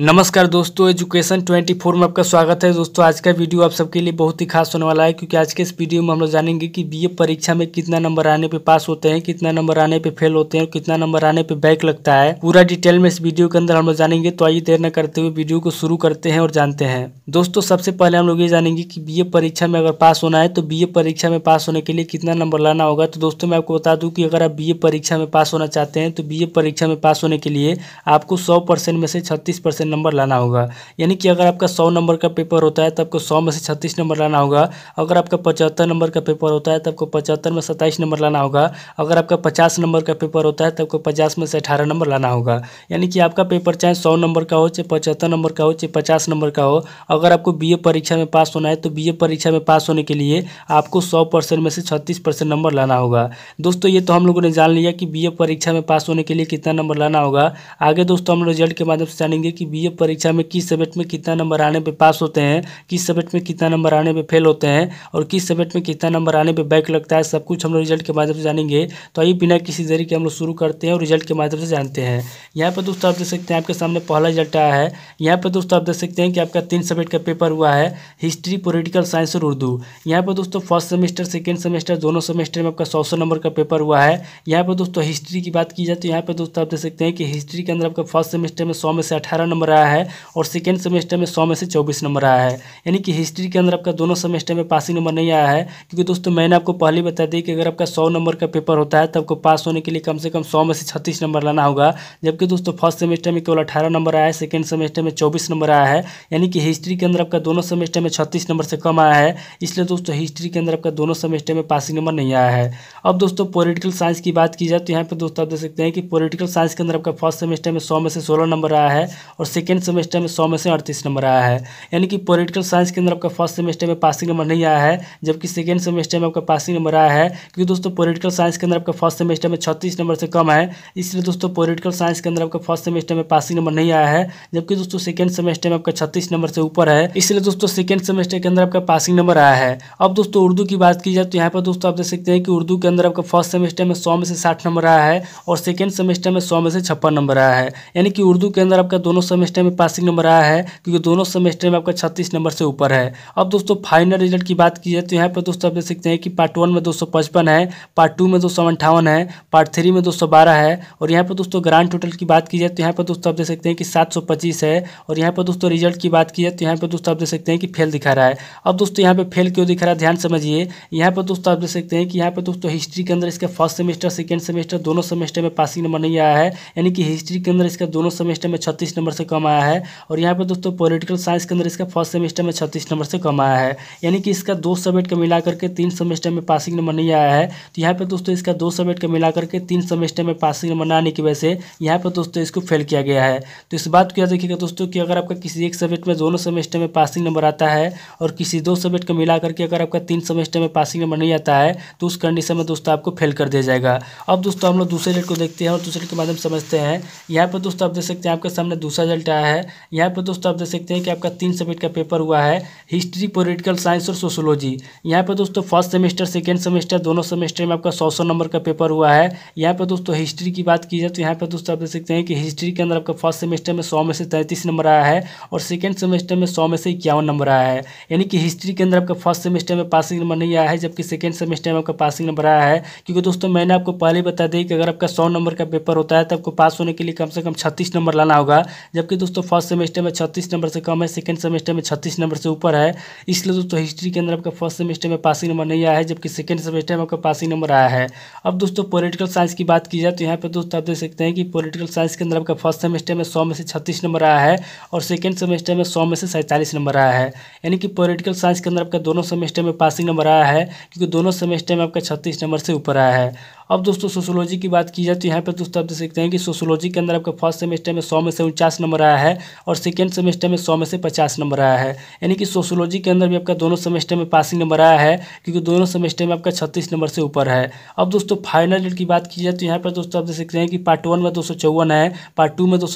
नमस्कार दोस्तों एजुकेशन 24 में आपका स्वागत है दोस्तों आज का वीडियो आप सबके लिए बहुत ही खास होने वाला है क्योंकि आज के इस वीडियो में हम लोग जानेंगे कि बीए परीक्षा में कितना नंबर आने पे पास होते हैं कितना नंबर आने पे फेल होते हैं और कितना नंबर आने पे बैक लगता है पूरा डिटेल में इस वीडियो के अंदर हम लोग जानेंगे तो आइए देर न करते हुए वीडियो को शुरू करते हैं और जानते हैं दोस्तों सबसे पहले हम लोग ये जानेंगे की बी परीक्षा में अगर पास होना है तो बी परीक्षा में पास होने के लिए कितना नंबर लाना होगा तो दोस्तों मैं आपको बता दूँ की अगर आप बी परीक्षा में पास होना चाहते हैं तो बी परीक्षा में पास होने के लिए आपको सौ में से छत्तीस नंबर लाना होगा यानी कि अगर आपका सौ नंबर का पेपर होता है तो आपको सौ में से छत्तीस नंबर लाना होगा अगर आपका पचहत्तर नंबर का पेपर होता है तो आपको पचहत्तर में सत्ताईस नंबर लाना होगा अगर आपका पचास नंबर का पेपर होता है तो आपको पचास में से अठारह नंबर लाना होगा यानी कि आपका पेपर चाहे सौ नंबर का हो चाहे पचहत्तर नंबर का हो चाहे पचास नंबर का हो अगर आपको बी परीक्षा में पास होना है तो बी परीक्षा में पास होने के लिए आपको सौ में से छत्तीस नंबर लाना होगा दोस्तों ये तो हम लोगों ने जान लिया कि बी परीक्षा में पास होने के लिए कितना नंबर लाना होगा आगे दोस्तों हम रिजल्ट के माध्यम से जानेंगे कि बी बीए परीक्षा में किस सब्जेक्ट में कितना नंबर आने पे पास होते हैं किस सब्जेक्ट में कितना नंबर आने पे फेल होते हैं और किस सब्जेक्ट में कितना नंबर आने पे बैक लगता है सब कुछ हम लोग रिजल्ट के माध्यम से जानेंगे तो आइए बिना किसी जरिए हम लोग शुरू करते हैं और रिजल्ट के माध्यम से जानते हैं यहाँ पर दोस्तों आप देख सकते हैं आपके सामने पहला रिजल्ट आया है यहाँ पर दोस्तों आप देख सकते हैं कि आपका तीन सब्जेक्ट का पेपर हुआ है हिस्ट्री पोलिटिकल साइंस और उर्दू यहाँ पर दोस्तों फर्स्ट सेमेस्टर सेकेंड सेमेस्टर दोनों सेमेस्टर में आपका सौ सौ नंबर का पेपर हुआ है यहाँ पर दोस्तों हिस्ट्री की बात की जाए तो यहाँ पर दोस्तों आप देख सकते हैं कि हिस्ट्री के अंदर आपका फर्स्ट सेमेस्टर में सौ में से अठारह नंबर नंबर आया है और सेकेंड सेमेस्टर में सौ में से चौबीस नंबर आया है यानी कि हिस्ट्री के अंदर आपका दोनों सेमेस्टर में पासिंग नंबर नहीं आया है क्योंकि दोस्तों मैंने आपको पहले बता दी कि अगर आपका सौ नंबर का पेपर होता है तो आपको पास होने के लिए कम से कम सौ में से छत्तीस नंबर लाना होगा जबकि दोस्तों फर्स्ट सेमेस्टर में केवल अठारह नंबर आया है सेकेंड सेमेस्टर में चौबीस नंबर आया है यानी कि हिस्ट्री के अंदर आपका दोनों सेमेस्टर में छत्तीस नंबर से कम आया है इसलिए दोस्तों हिस्ट्री के अंदर आपका दोनों सेमेस्टर में पासिंग नंबर नहीं आया है अब दोस्तों पॉलिटिकल साइंस की बात की जाए तो यहाँ पर दोस्तों आप देख सकते हैं कि पॉलिटिकल साइंस के अंदर आपका फर्स्ट सेमेस्टर में सौ में से सोलह नंबर आया है और सेकेंड सेमेस्टर में सौ में से अड़तीस नंबर आया है यानी कि पोलिटिकल साइंस के अंदर आपका फर्स्ट सेमेस्टर में पासिंग नंबर नहीं आया है जबकि सेकेंड सेमेस्टर में आपका पासिंग नंबर आया है क्योंकि दोस्तों पोलिटिकल साइंस के अंदर आपका फर्स्ट सेमेस्टर में छत्तीस नंबर से कम है इसलिए दोस्तों पोलिटिकल साइंस के अंदर आपका फर्स्ट सेमेस्टर में पासिंग नंबर नहीं आया है जबकि दोस्तों सेकेंड सेमेस्टर में आपका छत्तीस नंबर से ऊपर है इसलिए दोस्तों सेकेंड सेमेस्टर के अंदर आपका पासिंग नंबर आया है अब दोस्तों उर्दू की बात की जाए तो यहाँ पर दोस्तों आप देख सकते हैं कि उर्दू के अंदर आपका फर्स्ट सेमेस्टर में सौ में से साठ नंबर आया है और सेकेंड सेमेस्टर में सौ में से छप्पन नंबर आया है यानी कि उर्दू के अंदर आपका दोनों सेमेस्टर में पासिंग नंबर आया है क्योंकि दोनों सेमेस्टर में आपका छत्तीस नंबर से ऊपर है अब दोस्तों फाइनल रिजल्ट की बात की जाए तो यहाँ पर दोस्तों आप देख सकते हैं कि पार्ट वन में दो है पार्ट टू में दो है पार्ट थ्री में दो है और यहाँ पर दोस्तों ग्रांड टोटल की बात की जाए तो यहाँ पर दोस्तों आप देख सकते हैं कि सात है और यहाँ पर दोस्तों रिजल्ट की बात की जाए तो यहाँ पर दोस्तों आप देख सकते हैं कि फेल दिखा रहा है अब दोस्तों यहाँ पर फेल क्यों दिखा रहा है ध्यान समझिए यहाँ पर दोस्तों आप देख सकते हैं कि यहाँ पर दोस्तों हिस्ट्री के अंदर इसका फर्स्ट सेमेस्टर सेकेंड सेमेस्टर दोनों सेमेस्टर में पासिंग नंबर नहीं आया है यानी कि हिस्ट्री के अंदर इसका दोनों सेमेस्टर में छत्तीस नंबर से कम आया है और यहाँ पर दोस्तों पॉलिटिकल साइंस के अंदर इसका फर्स्ट सेमेस्टर में छत्तीस नंबर से कम आया है यानी कि इसका दो सब्जेक्ट का मिला करके तीन सेमेस्टर में पासिंग नंबर नहीं आया है तो यहाँ पर दोस्तों इसका दो सब्जेक्ट का मिला करके तीन सेमेस्टर में पासिंग नंबर आने की वजह से यहाँ पर दोस्तों इसको फेल किया गया है तो इस बात को याद रखिएगा दोस्तों कि अगर आपका किसी एक सब्जेक्ट में दोनों सेमेस्टर में पासिंग नंबर आता है और किसी दो सब्जेक्ट का मिला करके अगर आपका तीन सेमेस्टर में पासिंग नंबर नहीं आता है तो उस कंडीशन में दोस्तों आपको फेल कर दिया जाएगा अब दोस्तों हम लोग दूसरे रेट को देखते हैं और दूसरे डेट के माध्यम समझते हैं यहाँ पर दोस्तों आप देख सकते हैं आपके सामने दूसरा रिजल्ट आया है यहाँ पर दोस्तों आप देख सकते हैं कि आपका तीन सब्जेक्ट का पेपर हुआ है हिस्ट्री पोलिटिकल साइंस और सोशोलॉजी यहाँ पर दोस्तों फर्स्ट सेमेस्टर सेकेंड सेमेस्टर दोनों सेमेस्टर में आपका सौ सौ नंबर का पेपर हुआ है यहाँ पर दोस्तों हिस्ट्री की बात की जाए तो यहाँ पर दोस्तों आप देख सकते हैं कि हिस्ट्री के अंदर आपका फर्स्ट सेमेस्टर में सौ में से तैंतीस नंबर आया है और सेकेंड सेमेस्टर में सौ में से इक्यावन नंबर आया है यानी कि हिस्ट्री के अंदर आपका फर्स्ट सेमेस्टर में पासिंग नंबर नहीं आया है जबकि सेकेंड सेमेस्टर में आपका पासिंग नंबर आया है क्योंकि दोस्तों मैंने आपको पहले बता दें कि अगर आपका सौ नंबर का पेपर होता है तो आपको पास होने के लिए कम से कम छत्तीस नंबर लाना होगा जब जबकि दोस्तों फर्स्ट सेमेस्टर में छत्तीस नंबर से कम है सेकेंड सेमेस्टर में छत्तीस नंबर से ऊपर है इसलिए दोस्तों हिस्ट्री के अंदर आपका फर्स्ट सेमेस्टर में पासिंग नंबर नहीं आया है जबकि सेकेंड सेमेस्टर में आपका पासिंग नंबर आया है अब दोस्तों पोलिटिकल साइंस की बात की जाए तो यहाँ पर दोस्तों आप देख सकते हैं कि पोलिटिकल साइंस के अंदर आपका फर्स्ट सेमेस्टर में सौ में से छत्तीस नंबर आया है और सेकेंड सेमेस्टर में सौ में से सैंतालीस नंबर आया है यानी कि पोलिटिकल साइंस के अंदर आपका दोनों सेमेस्टर में पासिंग नंबर आया है क्योंकि दोनों सेमेस्टर में आपका छत्तीस नंबर से ऊपर आया है अब दोस्तों सोशोलॉजी की बात की जाए तो यहाँ पर दोस्तों आप देख सकते हैं कि सोशोलॉजी के अंदर आपका फर्स्ट सेमेस्टर में सौ में से उनचास नंबर नंबर आया है और सेकेंड सेमेस्टर में सौ में से पचास नंबर आया है यानी कि सोशोलॉजी के अंदर भी आपका दोनों सेमेस्टर में पासिंग नंबर आया है क्योंकि दोनों सेमेस्टर में आपका छत्तीस नंबर से ऊपर है अब दोस्तों फाइनल ईयर की बात की जाए तो यहाँ पर दोस्तों आप देख सकते हैं कि पार्ट वन में दो है पार्ट टू में दो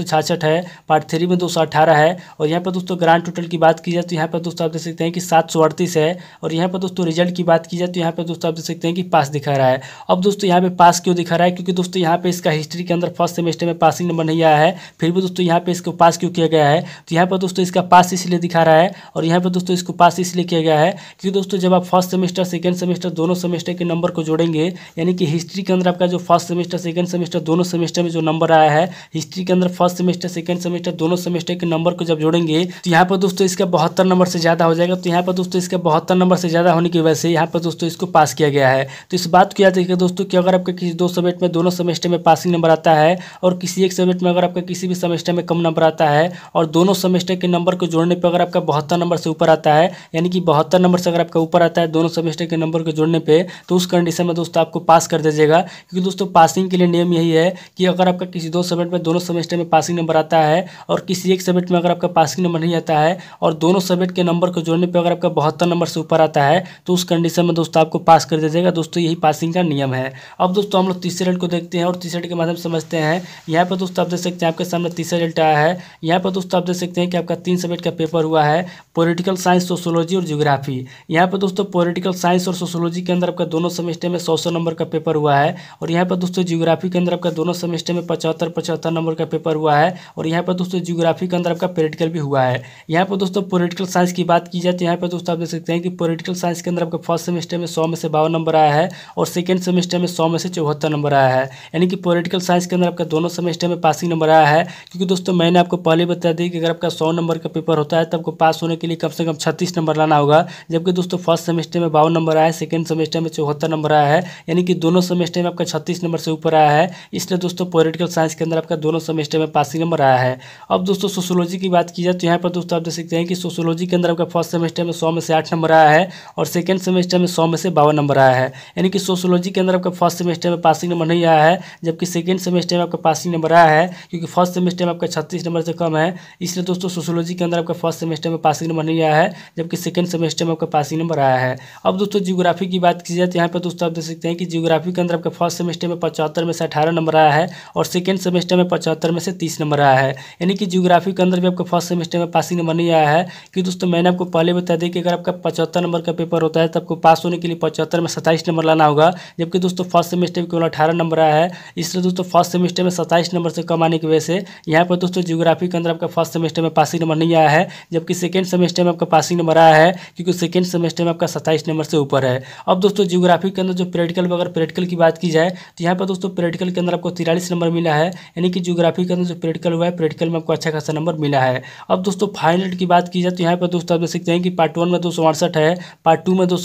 है पार्ट थ्री में दो है और यहाँ पर दोस्तों ग्रांड टोटल की बात की जाए तो यहाँ पर दोस्तों आप देख सकते हैं कि सात है और यहाँ पर दोस्तों रिजल्ट की बात की जाए तो यहाँ पर दोस्तों आप देख सकते हैं कि पास दिखा रहा है अब दोस्तों यहाँ पे पास क्यों दिखा रहा है क्योंकि दोस्तों यहाँ पे इसका हिस्ट्री के अंदर फर्स्ट सेमेस्टर में पासिंग नंबर नहीं आया है फिर भी दोस्तों यहाँ पे इसको इसको पास क्यों किया गया है तो यहाँ पर दोस्तों इसका पास इसलिए दिखा रहा है और यहाँ पर दोस्तों इसको पास इसलिए किया गया है क्योंकि दोस्तों जब आप फर्स्ट सेमेस्टर सेकेंड सेमेस्टर दोनों सेमेस्टर के नंबर को जोड़ेंगे यानी कि हिस्ट्री के अंदर आपका जो फर्स्ट सेमेस्टर सेकेंड सेमेस्टर दोनों सेमेस्टर में जो नंबर आया है हिस्ट्री के अंदर फर्स्ट सेमेस्टर सेकेंड सेमेस्टर दोनों सेमेस्टर के नंबर को जब जोड़ेंगे तो यहाँ पर दोस्तों इसका बहत्तर नंबर से ज़्यादा हो जाएगा तो यहाँ पर दोस्तों इसका बहत्तर नंबर से ज़्यादा होने की वजह से यहाँ पर दोस्तों इसको पास किया गया है तो इस बात को याद रखिएगा दोस्तों कि अगर आपके किसी दो सब्जेक्ट में दोनों सेमेस्टर में पासिंग नंबर आता है और किसी एक सब्जेक्ट में अगर आपका किसी भी सेमेस्टर में कम नंबर नंबर आता है और दोनों सेमेस्टर के नंबर को जोड़ने पर अगर आपका बहत्तर नंबर से ऊपर आता है यानी कि बहत्तर नंबर से अगर आपका ऊपर आता है दोनों सेमेस्टर के नंबर को जोड़ने पर तो उस कंडीशन में दोस्तों आपको पास कर दीजिएगा क्योंकि दोस्तों पासिंग के लिए नियम यही है कि अगर आपका किसी दो सब्जेक्ट में दोनों सेमेस्टर में पासिंग नंबर आता है और किसी एक सब्जेक्ट में अगर आपका पासिंग नंबर नहीं आता है और दोनों सब्जेक्ट के नंबर को जोड़ने पर अगर आपका बहत्तर नंबर से ऊपर आता है तो उस कंडीशन में दोस्तों आपको पास कर दीजिएगा दोस्तों यही पासिंग का नियम है अब दोस्तों हम लोग तीसरे रेट को देखते हैं और तीसरे रेट के माध्यम समझते हैं यहाँ पर दोस्तों आप देख सकते हैं आपके सामने तीसरा रेट आया है है यहाँ पर दोस्तों आप देख सकते हैं कि आपका तीन सब्जेक्ट का पेपर हुआ है पॉलिटिकल साइंस सोशोलॉजी और ज्योग्राफी यहाँ पर दोस्तों पॉलिटिकल साइंस और सोशोलॉजी के अंदर आपका दोनों सेमेस्टर में सौ सौ नंबर का पेपर हुआ है और यहाँ पर दोस्तों जियोग्राफी के अंदर आपका दोनों सेमेस्टर में पचहत्तर पचहत्तर नंबर का पेपर हुआ है और यहाँ पर दोस्तों जियोग्राफी के अंदर आपका पोलिटिकल भी हुआ है यहाँ पर दोस्तों पोलिटिकल साइंस की बात की जाए तो यहाँ पर दोस्तों आप देख सकते हैं कि पोलिटिकल साइंस के अंदर आपका फर्स्ट सेमेस्टर में सौ में से बावन नंबर आया है और सेकेंड सेमेस्टर में सौ में से चौहत्तर नंबर आया है यानी कि पोलिटिकल साइंस के अंदर आपका दोनों सेमेस्टर में पासिंग नंबर आया है क्योंकि दोस्तों मैंने मैंने आपको पहले बता दी कि अगर आपका सौ नंबर का पेपर होता है तो आपको पास होने के लिए कम से कम छत्तीस नंबर लाना होगा जबकि दोस्तों फर्स्ट सेमेस्टर में बावन नंबर आया है सेकेंड सेमेस्टर में चौहत्तर नंबर आया है यानी कि दोनों सेमेस्टर में आपका छत्तीस नंबर से ऊपर आया है इसलिए दोस्तों पोलिटिकल साइंस के अंदर आपका दोनों सेमेस्टर में पासिंग नंबर आया है अब दोस्तों सोशोलॉजी की बात की जाए तो यहाँ पर दोस्तों आप देख सकते हैं कि सोशोलॉजी के अंदर आपका फर्स्ट सेमेस्टर में सौ में से आठ नंबर आया है और सेकेंड सेमेस्टर में सौ में से बावन नंबर आया है यानी कि सोशोलॉजी के अंदर आपका फर्स्ट सेमेस्टर में पासिंग नंबर नहीं आया है जबकि सेकेंड सेमेस्टर में आपका पासिंग नंबर आया है क्योंकि फर्स्ट सेमेस्टर में आपका छत्तीस तीस नंबर से कम है इसलिए दोस्तों सोशोलॉजी के अंदर आपका फर्स्ट सेमेस्टर में पासिंग नंबर नहीं आया है जबकि सेकेंड सेमेस्टर में आपका पासिंग नंबर आया है अब दोस्तों जियोग्राफी की बात की जाए तो यहाँ पर दोस्तों आप देख सकते हैं कि जियोग्राफी के अंदर आपका फर्स्ट सेमेस्टर में पचहत्तर में से अठारह नंबर आया है और सेकेंड सेमेस्टर में पचहत्तर में से तीस नंबर आया है यानी कि जियोग्राफी के अंदर भी आपका फर्स्ट सेमेस्टर में पासिंग नंबर नहीं आया है कि दोस्तों मैंने आपको पहले बता दें कि अगर आपका पचहत्तर नंबर का पेपर होता है तो आपको पास होने के लिए पचहत्तर में सत्ताईस नंबर लाना होगा जबकि दोस्तों फर्स्ट सेमेस्टर में केवल अठारह नंबर आया है इसलिए दोस्तों फर्स्ट सेमेस्टर में सत्ताईस नंबर से कम आने की वजह से यहाँ पर दोस्तों जियोग्राफी के अंदर आपका फर्स्ट सेमेस्टर में पासिंग नंबर नहीं आया है जबकि सेकेंड सेमेस्टर में आपका पासिंग नंबर आया है क्योंकि सेकेंड सेमेस्टर में आपका सत्ताईस नंबर से ऊपर है अब दोस्तों जियोग्राफी के अंदर जो प्रैक्टिकल अगर प्रैक्टिकल की बात की जाए तो यहाँ पर दोस्तों प्रैक्टिकल के अंदर आपको तिरालीस नंबर मिला है यानी कि जियोग्राफी के अंदर जो प्रैक्टिकल हुआ है प्रैक्टिकल में आपको अच्छा खासा नंबर मिला है अब दोस्तों फाइनल की बात की जाए तो यहाँ पर दोस्तों आप देख सकते हैं कि पार्ट वन में दो है पार्ट टू में दो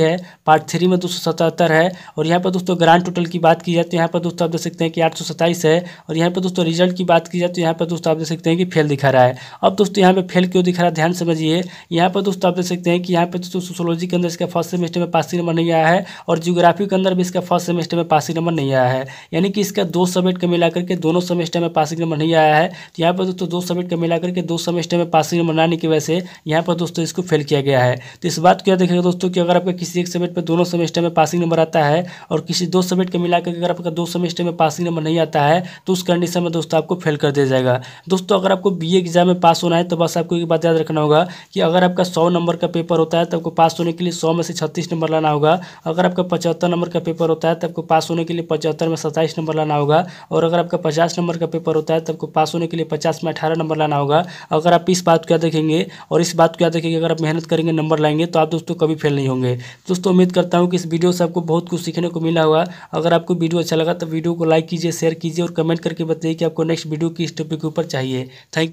है पार्ट थ्री में दो है और यहाँ पर दोस्तों ग्रांड टोटल की बात की जाए तो यहाँ पर दोस्तों आप देख सकते हैं कि आठ है और यहाँ पर दोस्तों रिजल्ट की बात की जाए तो यहाँ पर दोस्तों दोस्तों आप देख सकते हैं कि फेल दिखा रहा है अब दोस्तों यहाँ पे फेल क्यों दिखा रहा है ध्यान समझिए यहाँ पर दोस्तों आप देख सकते हैं कि यहाँ पे दोस्तों सोशोलॉजी के अंदर इसका फर्स्ट सेमेस्टर में पासिंग नंबर नहीं आया है और जियोग्राफी के अंदर भी इसका फर्स्ट सेमेस्टर में पासिंग नंबर नहीं आया है यानी कि इसका दो सब्जेक्ट का मिला करके दोनों सेमेस्टर में पासिंग नंबर नहीं आया है तो यहाँ पर दोस्तों दो सब्जेक्ट का मिलाकर के दो सेमेस्टर में पासिंग नंबर आने की वजह से यहाँ पर दोस्तों इसको फेल किया गया है तो इस बात को यह रखिएगा दोस्तों कि अगर आपका किसी एक सब्जेक्ट पर दोनों सेमेस्टर में पासिंग नंबर आता है और किसी दो सब्जेक्ट का मिला करके अगर आपका दो सेमेस्टर में पासिंग नंबर नहीं आता है तो उस कंडीशन में दोस्तों आपको फेल कर दिया जाएगा दोस्तों अगर आपको बी एग्ज़ाम में पास होना है तो बस आपको एक बात याद रखना होगा कि अगर आपका सौ नंबर का पेपर होता है तो आपको पास होने के लिए सौ में से छत्तीस नंबर लाना होगा अगर आपका पचहत्तर नंबर का पेपर होता है तो आपको पास होने के लिए पचहत्तर में सत्ताईस नंबर लाना होगा और अगर आपका पचास नंबर का पेपर होता है तो आपको पास होने के लिए पचास में अठारह नंबर लाना होगा अगर आप इस बात को याद रखेंगे और इस बात को याद रखेंगे अगर आप मेहनत करेंगे नंबर लाएंगे तो आप दोस्तों कभी फेल नहीं होंगे दोस्तों उम्मीद करता हूँ कि इस वीडियो से आपको बहुत कुछ सीखने को मिला होगा अगर आपको वीडियो अच्छा लगा तो वीडियो को लाइक कीजिए शेयर कीजिए और कमेंट करके बताइए कि आपको नेक्स्ट वीडियो किस टॉपिक के ऊपर चाहिए थैंक